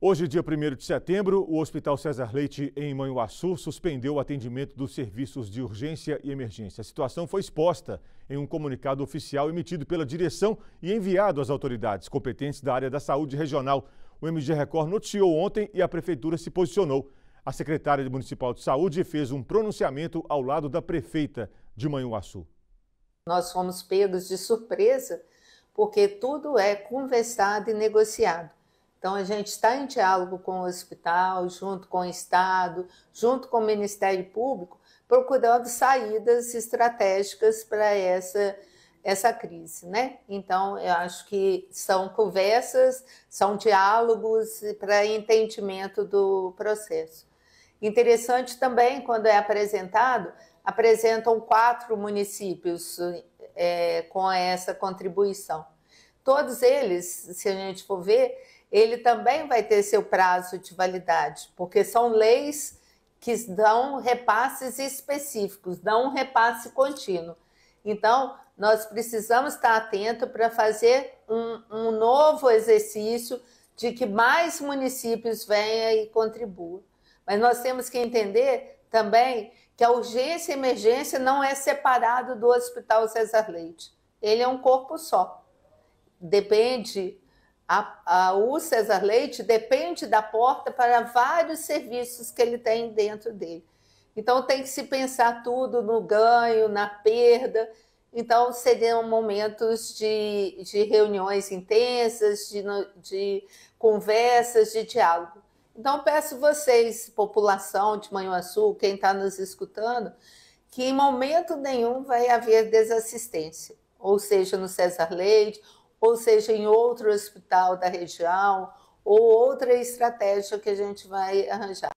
Hoje, dia 1 de setembro, o Hospital César Leite, em Manhuaçu, suspendeu o atendimento dos serviços de urgência e emergência. A situação foi exposta em um comunicado oficial emitido pela direção e enviado às autoridades competentes da área da saúde regional. O MG Record noticiou ontem e a Prefeitura se posicionou. A secretária municipal de saúde fez um pronunciamento ao lado da prefeita de Manhuaçu. Nós fomos pegos de surpresa porque tudo é conversado e negociado então, a gente está em diálogo com o hospital, junto com o Estado, junto com o Ministério Público, procurando saídas estratégicas para essa, essa crise. Né? Então, eu acho que são conversas, são diálogos para entendimento do processo. Interessante também, quando é apresentado, apresentam quatro municípios é, com essa contribuição. Todos eles, se a gente for ver, ele também vai ter seu prazo de validade, porque são leis que dão repasses específicos, dão um repasse contínuo. Então, nós precisamos estar atento para fazer um, um, novo exercício de que mais municípios venham e contribuam. Mas nós temos que entender também que a urgência e emergência não é separado do Hospital César Leite. Ele é um corpo só. Depende a, a, o César Leite depende da porta para vários serviços que ele tem dentro dele. Então tem que se pensar tudo no ganho, na perda. Então seriam momentos de, de reuniões intensas, de, de conversas, de diálogo. Então peço vocês, população de Manhuaçu, quem está nos escutando, que em momento nenhum vai haver desassistência, ou seja, no César Leite ou seja, em outro hospital da região, ou outra estratégia que a gente vai arranjar.